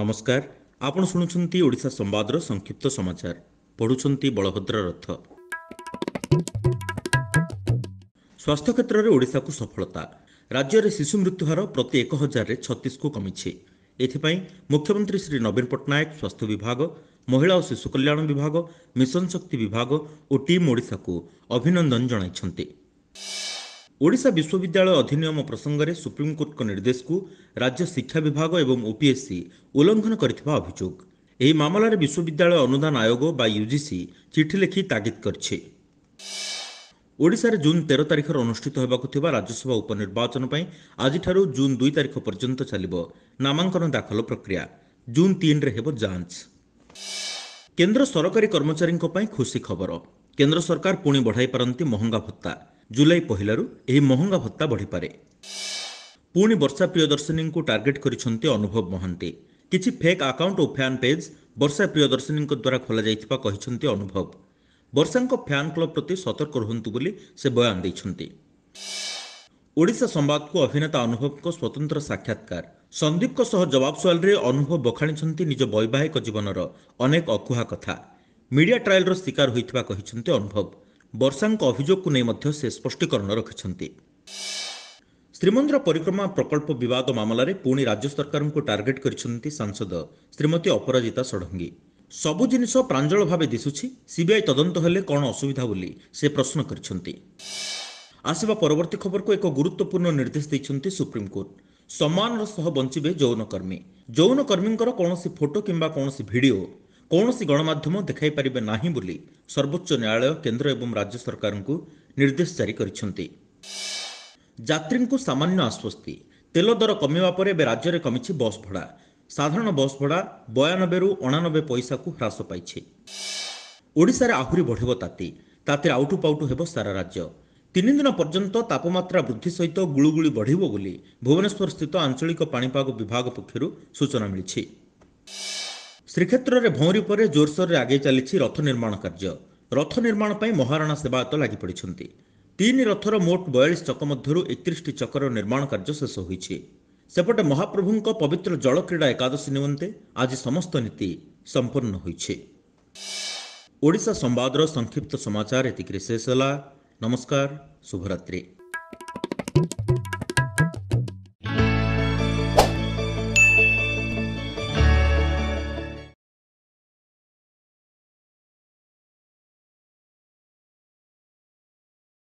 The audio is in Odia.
ନମସ୍କାର ଆପଣ ଶୁଣୁଛନ୍ତି ଓଡ଼ିଶା ସମ୍ବାଦର ସଂକ୍ଷିପ୍ତ ସମାଚାର ପଢ଼ୁଛନ୍ତି ବଳଭଦ୍ର ରଥ ସ୍ୱାସ୍ଥ୍ୟ କ୍ଷେତ୍ରରେ ଓଡ଼ିଶାକୁ ସଫଳତା ରାଜ୍ୟରେ ଶିଶୁ ମୃତ୍ୟୁ ହାର ପ୍ରତି ଏକ ହଜାରରେ ଛତିଶକୁ କମିଛି ଏଥିପାଇଁ ମୁଖ୍ୟମନ୍ତ୍ରୀ ଶ୍ରୀ ନବୀନ ପଟ୍ଟନାୟକ ସ୍ୱାସ୍ଥ୍ୟ ବିଭାଗ ମହିଳା ଓ ଶିଶୁ କଲ୍ୟାଣ ବିଭାଗ ମିଶନ ଶକ୍ତି ବିଭାଗ ଓ ଟିମ୍ ଓଡ଼ିଶାକୁ ଅଭିନନ୍ଦନ ଜଣାଇଛନ୍ତି ଓଡ଼ିଶା ବିଶ୍ୱବିଦ୍ୟାଳୟ ଅଧିନିୟମ ପ୍ରସଙ୍ଗରେ ସୁପ୍ରିମକୋର୍ଟଙ୍କ ନିର୍ଦ୍ଦେଶକୁ ରାଜ୍ୟ ଶିକ୍ଷା ବିଭାଗ ଏବଂ ଓପିଏସ୍ସି ଉଲ୍ଲଙ୍ଘନ କରିଥିବା ଅଭିଯୋଗ ଏହି ମାମଲାରେ ବିଶ୍ୱବିଦ୍ୟାଳୟ ଅନୁଦାନ ଆୟୋଗ ବା ୟୁଜିସି ଚିଠି ଲେଖି ତାଗିଦ କରିଛି ଓଡ଼ିଶାରେ ଜୁନ୍ ତେର ତାରିଖରେ ଅନୁଷ୍ଠିତ ହେବାକୁ ଥିବା ରାଜ୍ୟସଭା ଉପନିର୍ବାଚନ ପାଇଁ ଆଜିଠାରୁ ଜୁନ୍ ଦୁଇ ତାରିଖ ପର୍ଯ୍ୟନ୍ତ ଚାଲିବ ନାମାଙ୍କନ ଦାଖଲ ପ୍ରକ୍ରିୟା ଜୁନ୍ ତିନିରେ ହେବ ଯାଞ୍ଚ କେନ୍ଦ୍ର ସରକାରୀ କର୍ମଚାରୀଙ୍କ ପାଇଁ ଖୁସି ଖବର କେନ୍ଦ୍ର ସରକାର ପୁଣି ବଢ଼ାଇ ପାରନ୍ତି ମହଙ୍ଗା ଭତ୍ତା ଜୁଲାଇ ପହିଲାରୁ ଏହି ମହଙ୍ଗା ଭତ୍ତା ବଢ଼ିପାରେ ପୁଣି ବର୍ଷା ପ୍ରିୟଦର୍ଶିନୀଙ୍କୁ ଟାର୍ଗେଟ୍ କରିଛନ୍ତି ଅନୁଭବ ମହାନ୍ତି କିଛି ଫେକ୍ ଆକାଉଣ୍ଟ ଓ ଫ୍ୟାନ୍ ପେଜ୍ ବର୍ଷା ପ୍ରିୟଦର୍ଶିନୀଙ୍କ ଦ୍ୱାରା ଖୋଲାଯାଇଥିବା କହିଛନ୍ତି ଅନୁଭବ ବର୍ଷାଙ୍କ ଫ୍ୟାନ୍ କ୍ଲବ୍ ପ୍ରତି ସତର୍କ ରୁହନ୍ତୁ ବୋଲି ସେ ବୟାନ ଦେଇଛନ୍ତି ଓଡ଼ିଶା ସମ୍ବାଦକୁ ଅଭିନେତା ଅନୁଭବଙ୍କ ସ୍ୱତନ୍ତ୍ର ସାକ୍ଷାତକାର ସନ୍ଦୀପଙ୍କ ସହ ଜବାବ ସୁଆଲରେ ଅନୁଭବ ବଖାଣିଛନ୍ତି ନିଜ ବୈବାହିକ ଜୀବନର ଅନେକ ଅକୁହା କଥା ମିଡ଼ିଆ ଟ୍ରାଏଲ୍ର ଶିକାର ହୋଇଥିବା କହିଛନ୍ତି ଅନୁଭବ ବର୍ଷାଙ୍କ ଅଭିଯୋଗକୁ ନେଇ ମଧ୍ୟ ସେ ସ୍ପଷ୍ଟୀକରଣ ରଖିଛନ୍ତି ଶ୍ରୀମନ୍ଦିର ପରିକ୍ରମା ପ୍ରକଳ୍ପ ବିବାଦ ମାମଲାରେ ପୁଣି ରାଜ୍ୟ ସରକାରଙ୍କୁ ଟାର୍ଗେଟ୍ କରିଛନ୍ତି ସାଂସଦ ଶ୍ରୀମତୀ ଅପରାଜିତା ଷଡ଼ଙ୍ଗୀ ସବୁ ଜିନିଷ ପ୍ରାଞ୍ଜଳ ଭାବେ ଦିଶୁଛି ସିବିଆଇ ତଦନ୍ତ ହେଲେ କ'ଣ ଅସୁବିଧା ବୋଲି ସେ ପ୍ରଶ୍ନ କରିଛନ୍ତି ଆସିବା ପରବର୍ତ୍ତୀ ଖବରକୁ ଏକ ଗୁରୁତ୍ୱପୂର୍ଣ୍ଣ ନିର୍ଦ୍ଦେଶ ଦେଇଛନ୍ତି ସୁପ୍ରିମକୋର୍ଟ ସମ୍ମାନର ସହ ବଞ୍ଚିବେ ଯୌନ କର୍ମୀ ଯୌନ କର୍ମୀଙ୍କର କୌଣସି ଫଟୋ କିମ୍ବା କୌଣସି ଭିଡ଼ିଓ କୌଣସି ଗଣମାଧ୍ୟମ ଦେଖାଇ ପାରିବେ ନାହିଁ ବୋଲି ସର୍ବୋଚ୍ଚ ନ୍ୟାୟାଳୟ କେନ୍ଦ୍ର ଏବଂ ରାଜ୍ୟ ସରକାରଙ୍କୁ ନିର୍ଦ୍ଦେଶ ଜାରି କରିଛନ୍ତି ଯାତ୍ରୀଙ୍କୁ ସାମାନ୍ୟ ଆଶ୍ୱସ୍ତି ତେଲ ଦର କମିବା ପରେ ଏବେ ରାଜ୍ୟରେ କମିଛି ବସ୍ ଭଡ଼ା ସାଧାରଣ ବସ୍ ଭଡ଼ା ବୟାନବେରୁ ଅଣାନବେ ପଇସାକୁ ହ୍ରାସ ପାଇଛି ଓଡ଼ିଶାରେ ଆହୁରି ବଢ଼ିବ ତାତି ତାତିରେ ଆଉଟୁ ପାଉଟୁ ହେବ ସାରା ରାଜ୍ୟ ତିନି ଦିନ ପର୍ଯ୍ୟନ୍ତ ତାପମାତ୍ରା ବୃଦ୍ଧି ସହିତ ଗୁଳୁଗୁଳି ବଢ଼ିବ ବୋଲି ଭୁବନେଶ୍ୱରସ୍ଥିତ ଆଞ୍ଚଳିକ ପାଣିପାଗ ବିଭାଗ ପକ୍ଷରୁ ସୂଚନା ମିଳିଛି ଶ୍ରୀକ୍ଷେତ୍ରରେ ଭଉଁରୀ ପରେ ଜୋରସୋରରେ ଆଗେଇ ଚାଲିଛି ରଥ ନିର୍ମାଣ କାର୍ଯ୍ୟ ରଥ ନିର୍ମାଣ ପାଇଁ ମହାରଣା ସେବାୟତ ଲାଗିପଡ଼ିଛନ୍ତି ତିନି ରଥର ମୋଟ ବୟାଳିଶ ଚକ ମଧ୍ୟରୁ ଏକତିରିଶଟି ଚକର ନିର୍ମାଣ କାର୍ଯ୍ୟ ଶେଷ ହୋଇଛି ସେପଟେ ମହାପ୍ରଭୁଙ୍କ ପବିତ୍ର ଜଳ କ୍ରୀଡ଼ା ଏକାଦଶୀ ନିମନ୍ତେ ଆଜି ସମସ୍ତ ନୀତି ସମ୍ପୂର୍ଣ୍ଣ ହୋଇଛି ଓଡ଼ିଶା ସମ୍ବାଦର ସଂକ୍ଷିପ୍ତ ସମାଚାର ଏତିକିରେ ଶେଷ ହେଲା ନମସ୍କାର ଶୁଭରାତ୍ରୀ